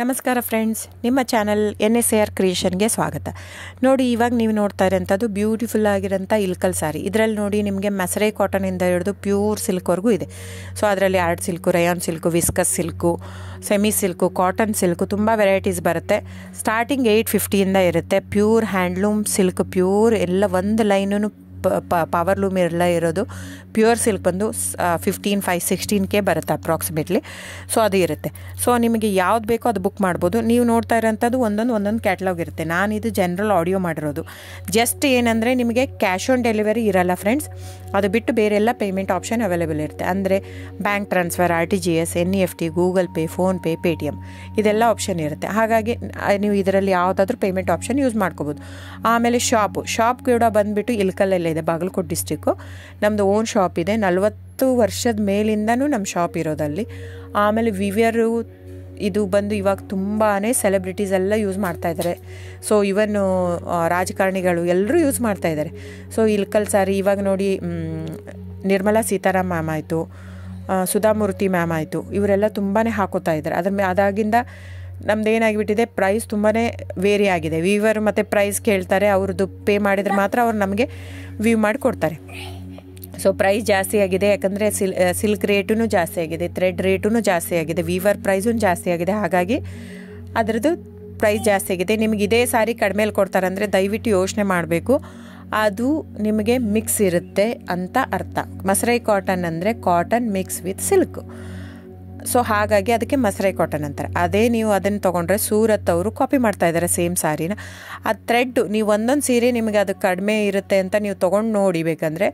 ನಮಸ್ಕಾರ ಫ್ರೆಂಡ್ಸ್ ನಿಮ್ಮ channel N S A R ಕ್ರಿಯೇಷನ್ಗೆ ಸ್ವಾಗತ ನೋಡಿ ಇವಾಗ ನೀವು ನೋಡ್ತಾ ಇರೋಂಥದ್ದು ಬ್ಯೂಟಿಫುಲ್ ಆಗಿರೋಂಥ ಇಲ್ಕಲ್ ಸಾರಿ ಇದರಲ್ಲಿ ನೋಡಿ ನಿಮಗೆ ಮಸರೆ ಕಾಟನಿಂದ ಹಿಡಿದು ಪ್ಯೂರ್ ಸಿಲ್ಕ್ವರೆಗೂ ಇದೆ ಸೊ ಅದರಲ್ಲಿ art silk rayon silk viscose silk semi silk cotton silk ತುಂಬ ವೆರೈಟೀಸ್ ಬರುತ್ತೆ ಸ್ಟಾರ್ಟಿಂಗ್ ಏಯ್ಟ್ ಫಿಫ್ಟಿಯಿಂದ ಇರುತ್ತೆ ಪ್ಯೂರ್ ಹ್ಯಾಂಡ್ಲೂಮ್ ಸಿಲ್ಕ್ ಪ್ಯೂರ್ ಎಲ್ಲ ಒಂದು ಲೈನು ಪವರ್ ಲೂಮ್ ಎಲ್ಲ ಇರೋದು ಪ್ಯೂರ್ ಸಿಲ್ಕ್ ಬಂದು ಫಿಫ್ಟೀನ್ ಫೈವ್ ಸಿಕ್ಸ್ಟೀನ್ ಕೆ ಬರುತ್ತೆ ಅಪ್ರಾಕ್ಸಿಮೇಟ್ಲಿ ಸೊ ಅದು ಇರುತ್ತೆ ಸೊ ನಿಮಗೆ ಯಾವ್ದು ಬೇಕೋ ಅದು ಬುಕ್ ಮಾಡ್ಬೋದು ನೀವು ನೋಡ್ತಾ ಇರೋಂಥದ್ದು ಒಂದೊಂದು ಒಂದೊಂದು ಕ್ಯಾಟ್ಲಾಗ್ ಇರುತ್ತೆ ನಾನು ಇದು ಜನರಲ್ ಆಡಿಯೋ ಮಾಡಿರೋದು ಜಸ್ಟ್ ಏನಂದರೆ ನಿಮಗೆ ಕ್ಯಾಶ್ ಆನ್ ಡೆಲಿವರಿ ಇರಲ್ಲ ಫ್ರೆಂಡ್ಸ್ ಅದು ಬಿಟ್ಟು ಬೇರೆಲ್ಲ ಪೇಮೆಂಟ್ ಆಪ್ಷನ್ ಅವೈಲೇಬಲ್ ಇರುತ್ತೆ ಅಂದರೆ bank transfer R T G S N E F T Google Pay PhonePe Paytm ಇದೆಲ್ಲ ಆಪ್ಷನ್ ಇರುತ್ತೆ ಹಾಗಾಗಿ ನೀವು ಇದರಲ್ಲಿ ಯಾವುದಾದ್ರೂ ಪೇಮೆಂಟ್ ಆಪ್ಷನ್ ಯೂಸ್ ಮಾಡ್ಕೋಬೋದು ಆಮೇಲೆ ಶಾಪು ಶಾಪ್ ಕೂಡ ಬಂದುಬಿಟ್ಟು ಇಲ್ಕಲ್ಲೇ ಇದೆ ಬಾಗಲಕೋಟೆ ಡಿಸ್ಟಿಕ್ಕು ನಮ್ಮದು ಓನ್ ಶಾಪ್ ಇದೆ ನಲವತ್ತು ವರ್ಷದ ಮೇಲಿಂದನೂ ನಮ್ಮ ಶಾಪ್ ಇರೋದಲ್ಲಿ ಆಮೇಲೆ ವಿವಿಯರು ಇದು ಬಂದು ಇವಾಗ ತುಂಬಾ ಸೆಲೆಬ್ರಿಟೀಸ್ ಎಲ್ಲ ಯೂಸ್ ಮಾಡ್ತಾ ಇದ್ದಾರೆ ಸೊ ಇವನು ರಾಜಕಾರಣಿಗಳು ಎಲ್ಲರೂ ಯೂಸ್ ಮಾಡ್ತಾ ಇದ್ದಾರೆ ಸೊ ಇಲ್ಕಲ್ ಸಾರಿ ಇವಾಗ ನೋಡಿ ನಿರ್ಮಲಾ ಸೀತಾರಾಮ್ ಮ್ಯಾಮ್ ಆಯಿತು ಸುಧಾಮೂರ್ತಿ ಮ್ಯಾಮ್ ಆಯಿತು ಇವರೆಲ್ಲ ತುಂಬಾ ಹಾಕೋತಾ ಇದ್ದಾರೆ ಅದ್ರ ಅದಾಗಿಂದ ನಮ್ದು ಏನಾಗಿಬಿಟ್ಟಿದೆ ಪ್ರೈಸ್ ತುಂಬಾ ವೇರಿ ಆಗಿದೆ ವೀವರ್ ಮತ್ತು ಪ್ರೈಸ್ ಕೇಳ್ತಾರೆ ಅವ್ರದ್ದು ಪೇ ಮಾಡಿದರೆ ಮಾತ್ರ ಅವ್ರು ನಮಗೆ ವೀವ್ ಮಾಡಿ ಕೊಡ್ತಾರೆ ಸೊ ಪ್ರೈಸ್ ಜಾಸ್ತಿ ಆಗಿದೆ ಯಾಕಂದರೆ ಸಿಲ್ ಸಿಲ್ಕ್ ರೇಟೂ ಜಾಸ್ತಿ ಆಗಿದೆ ಥ್ರೆಡ್ ರೇಟೂ ಜಾಸ್ತಿ ಆಗಿದೆ ವೀವರ್ ಪ್ರೈಸೂ ಜಾಸ್ತಿ ಆಗಿದೆ ಹಾಗಾಗಿ ಅದರದ್ದು ಪ್ರೈಸ್ ಜಾಸ್ತಿ ಆಗಿದೆ ನಿಮಗೆ ಇದೇ ಸಾರಿ ಕಡಿಮೆಯಲ್ಲಿ ಕೊಡ್ತಾರೆ ಅಂದರೆ ದಯವಿಟ್ಟು ಯೋಚನೆ ಮಾಡಬೇಕು ಅದು ನಿಮಗೆ ಮಿಕ್ಸ್ ಇರುತ್ತೆ ಅಂತ ಅರ್ಥ ಮಸರೈ ಕಾಟನ್ ಅಂದರೆ cotton mix with silk so ಹಾಗಾಗಿ ಅದಕ್ಕೆ ಮಸರೆ ಕಾಟನ್ ಅಂತಾರೆ ಅದೇ ನೀವು ಅದನ್ನು ತೊಗೊಂಡ್ರೆ ಸೂರತ್ ಅವರು ಕಾಪಿ ಮಾಡ್ತಾ ಇದ್ದಾರೆ ಸೇಮ್ ಸ್ಯಾರಿನ ಆ ಥ್ರೆಡ್ ನೀವು ಒಂದೊಂದು ಸೀರೆ ನಿಮಗೆ ಅದು ಕಡಿಮೆ ಇರುತ್ತೆ ಅಂತ ನೀವು ತೊಗೊಂಡು ನೋಡಿ ಬೇಕಂದರೆ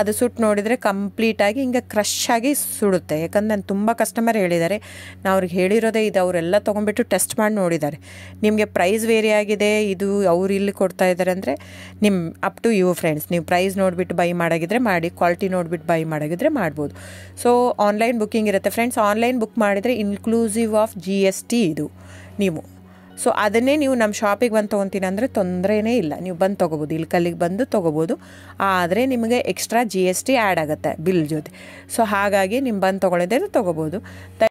ಅದು ಸುಟ್ಟು ನೋಡಿದರೆ ಕಂಪ್ಲೀಟಾಗಿ ಹಿಂಗೆ ಕ್ರಶ್ ಆಗಿ ಸುಡುತ್ತೆ ಯಾಕಂದ್ರೆ ನಾನು ತುಂಬ ಕಸ್ಟಮರ್ ಹೇಳಿದ್ದಾರೆ ನಾವು ಅವ್ರಿಗೆ ಹೇಳಿರೋದೇ ಇದು ಅವರೆಲ್ಲ ತೊಗೊಂಡ್ಬಿಟ್ಟು ಟೆಸ್ಟ್ ಮಾಡಿ ನೋಡಿದ್ದಾರೆ ನಿಮಗೆ ಪ್ರೈಸ್ ವೇರಿ ಆಗಿದೆ ಇದು ಅವ್ರು ಇಲ್ಲಿ ಕೊಡ್ತಾ ಇದ್ದಾರೆ ಅಂದರೆ ನಿಮ್ಮ ಅಪ್ ಟು ಯು ಫ್ರೆಂಡ್ಸ್ ನೀವು ಪ್ರೈಸ್ ನೋಡಿಬಿಟ್ಟು ಬೈ ಮಾಡಾಗಿದ್ರೆ ಮಾಡಿ ಕ್ವಾಲಿಟಿ ನೋಡಿಬಿಟ್ಟು ಬೈ ಮಾಡಾಗಿದ್ರೆ ಮಾಡ್ಬೋದು ಸೊ ಆನ್ಲೈನ್ ಬುಕ್ಕಿಂಗ್ ಇರುತ್ತೆ ಫ್ರೆಂಡ್ಸ್ ಆನ್ಲೈನ್ ಆನ್ಲೈನ್ ಬುಕ್ ಮಾಡಿದರೆ inclusive of G S T ಇದು ನೀವು ಸೊ ಅದನ್ನೇ ನೀವು ನಮ್ಮ ಶಾಪಿಗೆ ಬಂದು ತೊಗೊತೀನಿ ಅಂದರೆ ತೊಂದರೆನೇ ಇಲ್ಲ ನೀವು ಬಂದು ತೊಗೋಬೋದು ಇಲ್ಲಿ ಕಲ್ಲಿಗೆ ಬಂದು ತೊಗೋಬೋದು ಆದರೆ ನಿಮಗೆ extra G S T add ಆಗುತ್ತೆ ಬಿಲ್ ಜೊತೆ ಸೊ ಹಾಗಾಗಿ ನಿಮ್ಮ ಬಂದು ತೊಗೊಳಿದ್ರೆ ತೊಗೋಬೋದು